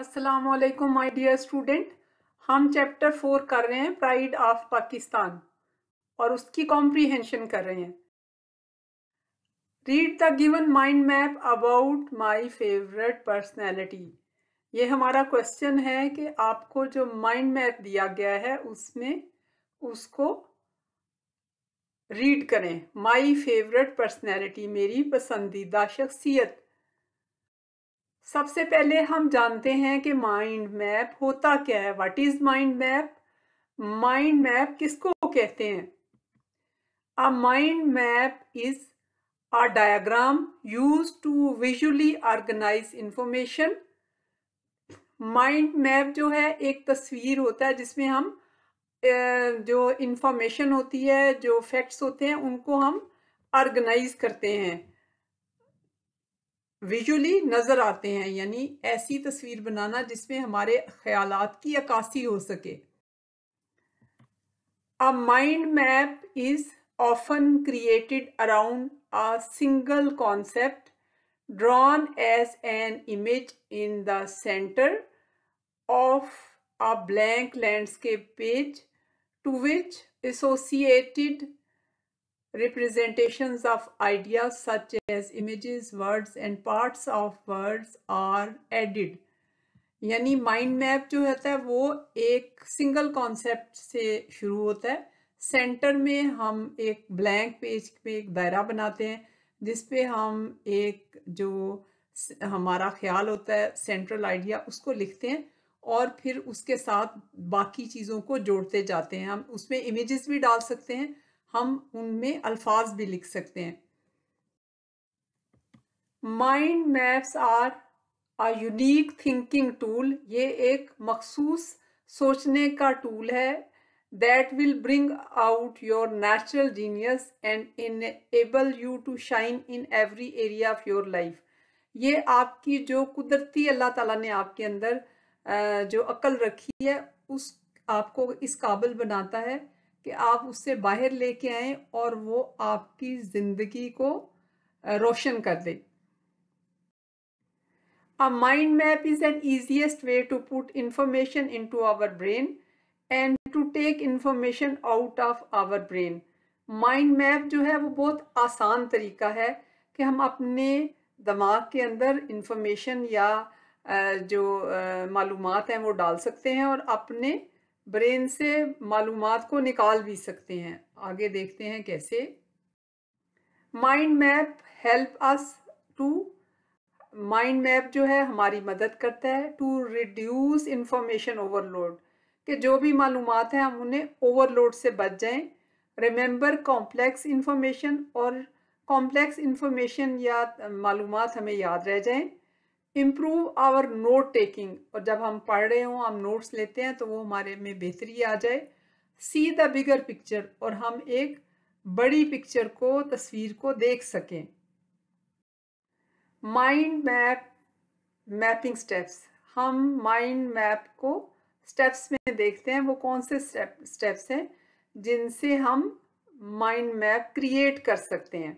असलकम my dear student हम chapter four कर रहे हैं प्राइड ऑफ पाकिस्तान और उसकी कॉम्प्रीहेंशन कर रहे हैं read the given mind map about my favourite personality ये हमारा क्वेश्चन है कि आपको जो माइंड मैप दिया गया है उसमें उसको रीड करें माई फेवरेट पर्सनैलिटी मेरी पसंदीदा शख्सियत सबसे पहले हम जानते हैं कि माइंड मैप होता क्या है what is mind map mind map किसको कहते हैं a mind map is a diagram use to visually organise information mind map जो है एक तस्वीर होता है जिसमें हम जो इंफॉर्मेशन होती है जो फैक्ट्स होते हैं उनको हम ऑर्गेनाइज करते हैं विजुअली नज़र आते हैं यानी ऐसी तस्वीर बनाना जिसमें हमारे ख्याल की अक्सी हो सके a mind map is often created around a single concept drawn as an image in the centre of a blank landscape page to which associated Representations of ideas such as images, words and parts of words are added. यानी mind map जो होता है वो एक single concept से शुरू होता है सेंटर में हम एक ब्लैंक पेज पे एक दायरा बनाते हैं जिस पे हम एक जो हमारा ख्याल होता है सेंट्रल आइडिया उसको लिखते हैं और फिर उसके साथ बाकी चीज़ों को जोड़ते जाते हैं हम उसमें इमेजेस भी डाल सकते हैं हम उनमें अल्फाज भी लिख सकते हैं mind maps are a unique thinking tool ये एक मखसूस सोचने का टूल है that will bring out your natural genius and enable you to shine in every area of your life ये आपकी जो कुदरती अल्लाह ताला ने आपके अंदर जो अकल रखी है उस आपको इस काबिल बनाता है कि आप उससे बाहर लेके आए और वो आपकी जिंदगी को रोशन कर दे a mind map is an easiest way to put information into our brain and to take information out of our brain mind map जो है वो बहुत आसान तरीका है कि हम अपने दिमाग के अंदर इंफॉर्मेशन या जो मालूम हैं वो डाल सकते हैं और अपने ब्रेन से मालूम को निकाल भी सकते हैं आगे देखते हैं कैसे mind map help us to mind map जो है हमारी मदद करता है टू रिड्यूस इंफॉर्मेशन ओवरलोड कि जो भी मालूम है हम उन्हें ओवरलोड से बच जाएं रिमेंबर कॉम्प्लेक्स इंफॉर्मेशन और कॉम्प्लेक्स इंफॉर्मेशन या मालूम हमें याद रह जाएं इम्प्रूव आवर नोट टेकिंग और जब हम पढ़ रहे हों हम नोट्स लेते हैं तो वो हमारे में बेहतरी आ जाए सी द बिगर पिक्चर और हम एक बड़ी पिक्चर को तस्वीर को देख सकें माइंड मैप मैपिंग स्टेप्स हम माइंड मैप को स्टेप्स में देखते हैं वो कौन से स्टेप्स हैं जिनसे हम माइंड मैप क्रिएट कर सकते हैं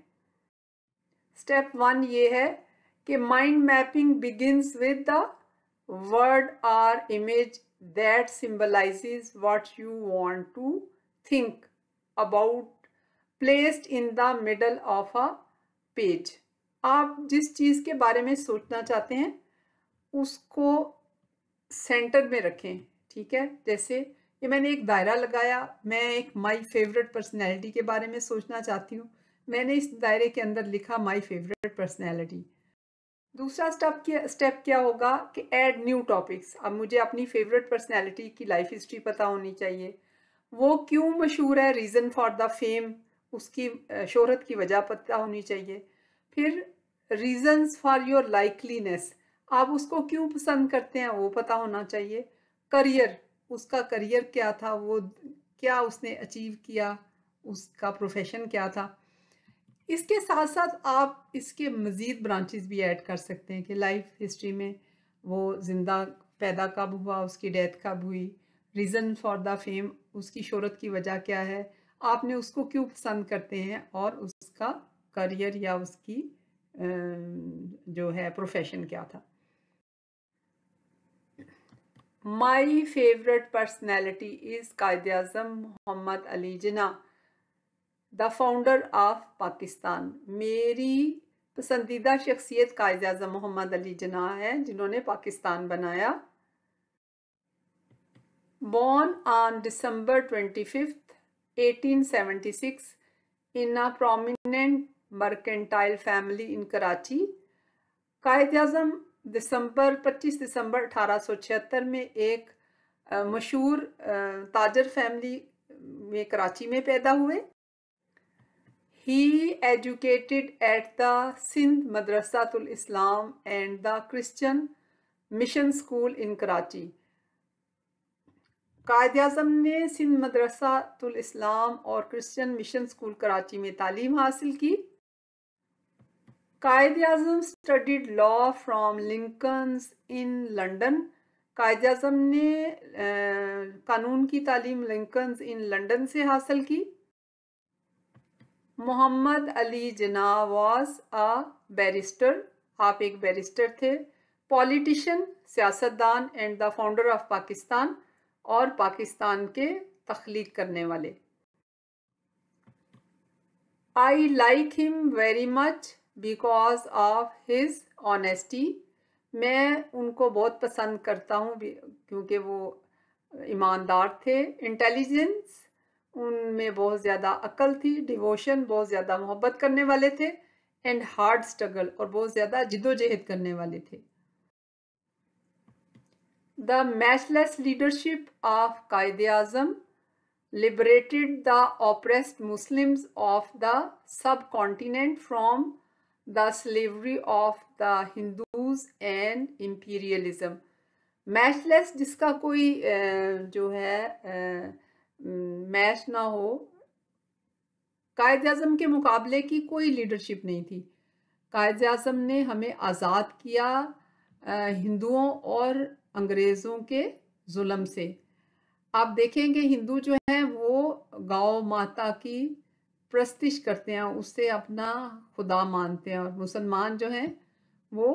स्टेप वन ये है कि mind mapping begins with the word or image that symbolises what you want to think about placed in the middle of a page आप जिस चीज़ के बारे में सोचना चाहते हैं उसको सेंटर में रखें ठीक है जैसे ये मैंने एक दायरा लगाया मैं एक माय फेवरेट पर्सनैलिटी के बारे में सोचना चाहती हूँ मैंने इस दायरे के अंदर लिखा माय फेवरेट पर्सनैलिटी दूसरा स्टेप क्या स्टेप क्या होगा कि ऐड न्यू टॉपिक्स अब मुझे अपनी फेवरेट पर्सनैलिटी की लाइफ हिस्ट्री पता होनी चाहिए वो क्यों मशहूर है रीज़न फॉर द फेम उसकी शोहरत की वजह पता होनी चाहिए फिर रीजंस फॉर योर लाइकलीनेस आप उसको क्यों पसंद करते हैं वो पता होना चाहिए करियर उसका करियर क्या था वो क्या उसने अचीव किया उसका प्रोफेशन क्या था इसके साथ साथ आप इसके मज़ीद ब्रांचेस भी ऐड कर सकते हैं कि लाइफ हिस्ट्री में वो ज़िंदा पैदा कब हुआ उसकी डेथ कब हुई रीज़न फॉर द फेम उसकी शहरत की वजह क्या है आपने उसको क्यों पसंद करते हैं और उसका करियर या उसकी जो है प्रोफेशन क्या था my favourite personality is Quaid Azam Mohammad Ali जना द फाउंडर ऑफ पाकिस्तान मेरी पसंदीदा शख्सियत कायद अजम मोहम्मद अली जना है जिन्होंने पाकिस्तान बनाया born twenty fifth eighteen seventy six in a prominent mercantile family in Karachi Quaid Azam दिसंबर पच्चीस दिसंबर छिहत्तर में एक मशहूर ताजर फैमिली में कराची में पैदा हुए He educated at the Sindh Madrasatul Islam and the Christian Mission School in Karachi. कायद अजम ने सिंध मदरसातुल इस्लाम और क्रिश्चियन मिशन स्कूल कराची में तालीम हासिल की Quaid Azam studied law from Lincoln's Inn London Quaid Azam ने कानून की तालीम लिंकन्स इन लंडन से हासिल की मोहम्मद अली जना वॉज अ बैरिस्टर आप एक बैरिस्टर थे पॉलिटिशियन सियासतदान and the founder of Pakistan और पाकिस्तान के तख्लीक करने वाले I like him very much because of his honesty मैं उनको बहुत पसंद करता हूँ क्योंकि वो ईमानदार थे इंटेलिजेंस उनमें बहुत ज़्यादा अकल थी डिवोशन बहुत ज़्यादा मोहब्बत करने वाले थे एंड हार्ड स्ट्रगल और बहुत ज़्यादा जिदोजहद करने वाले थे the matchless leadership of Quaid Azam the oppressed Muslims of the subcontinent from the slavery of the Hindus and imperialism. Matchless जिसका कोई जो है मैच ना हो कायद अजम के मुकाबले की कोई लीडरशिप नहीं थी कायद अजम ने हमें आज़ाद किया हिंदुओं और अंग्रेज़ों के जुल्म से आप देखेंगे हिंदू जो हैं वो गौ माता की प्रस्तिश करते हैं उससे अपना खुदा मानते हैं और मुसलमान जो हैं वो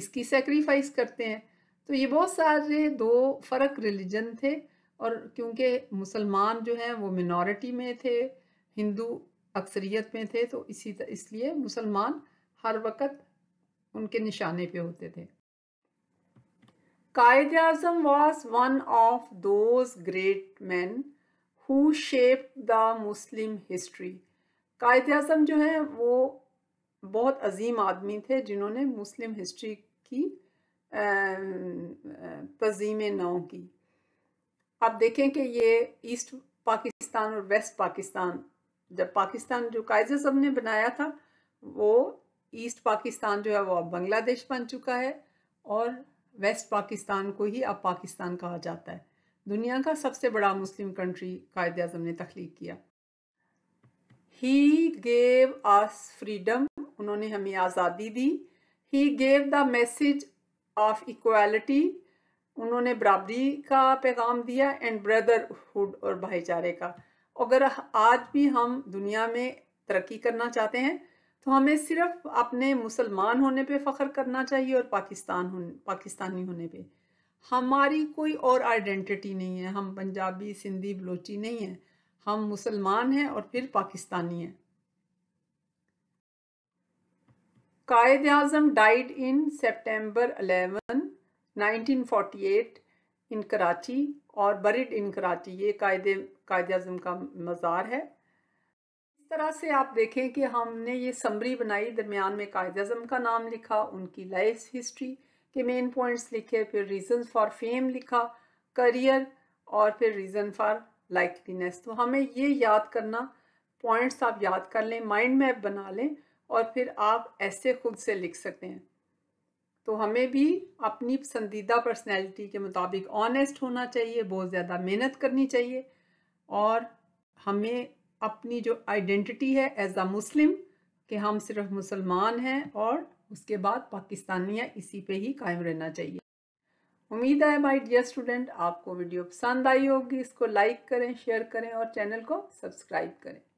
इसकी सेक्रीफाइस करते हैं तो ये बहुत सारे दो फ़र्क रिलीजन थे और क्योंकि मुसलमान जो हैं वो मिनोरिटी में थे हिंदू अक्सरियत में थे तो इसी इसलिए मुसलमान हर वक्त उनके निशाने पे होते थे Quaid Azam was one of those great man who shape the Muslim history Quaid Azam जो हैं वो बहुत अजीम आदमी थे जिन्होंने मुस्लिम हिस्ट्री की तजीम नौ की आप देखें कि ये ईस्ट पाकिस्तान और वेस्ट पाकिस्तान जब पाकिस्तान जो कायजे सब ने बनाया था वो ईस्ट पाकिस्तान जो है वो अब बांग्लादेश बन चुका है और वेस्ट पाकिस्तान को ही अब पाकिस्तान कहा जाता है दुनिया का सबसे बड़ा मुस्लिम कंट्री कायद अजम ने तख्लीक किया ही गेव आस फ्रीडम उन्होंने हमें आज़ादी दी he gave the message of equality उन्होंने बराबरी का पैगाम दिया एंड ब्रदरहुड और भाईचारे का अगर आज भी हम दुनिया में तरक्की करना चाहते हैं तो हमें सिर्फ अपने मुसलमान होने पे फ़ख्र करना चाहिए और पाकिस्तान होने पाकिस्तानी होने पे हमारी कोई और आइडेंटिटी नहीं है हम पंजाबी सिंधी बलोची नहीं हैं हम मुसलमान हैं और फिर पाकिस्तानी हैं Quaid Azam died in September eleven 1948 in Karachi और बरिड इन कराची ये कायदे कायद अजम का मज़ार है इस तरह से आप देखें कि हमने ये समरी बनाई दरमियान में कायद अजम का नाम लिखा उनकी लाइफ हिस्ट्री के मेन पॉइंट्स लिखे फिर रीज़न फॉर फेम लिखा करियर और फिर रीज़न फॉर लाइकलीनेस तो हमें ये याद करना पॉइंट्स आप याद कर लें माइंड मैप बना लें और फिर आप ऐसे खुद से लिख सकते हैं तो हमें भी अपनी पसंदीदा पर्सनैलिटी के मुताबिक ऑनेस्ट होना चाहिए बहुत ज़्यादा मेहनत करनी चाहिए और हमें अपनी जो आइडेंटिटी है एज अ मुस्लिम कि हम सिर्फ मुसलमान हैं और उसके बाद पाकिस्तानियाँ इसी पे ही कायम रहना चाहिए उम्मीद है माय डियर स्टूडेंट आपको वीडियो पसंद आई होगी इसको लाइक करें शेयर करें और चैनल को सब्सक्राइब करें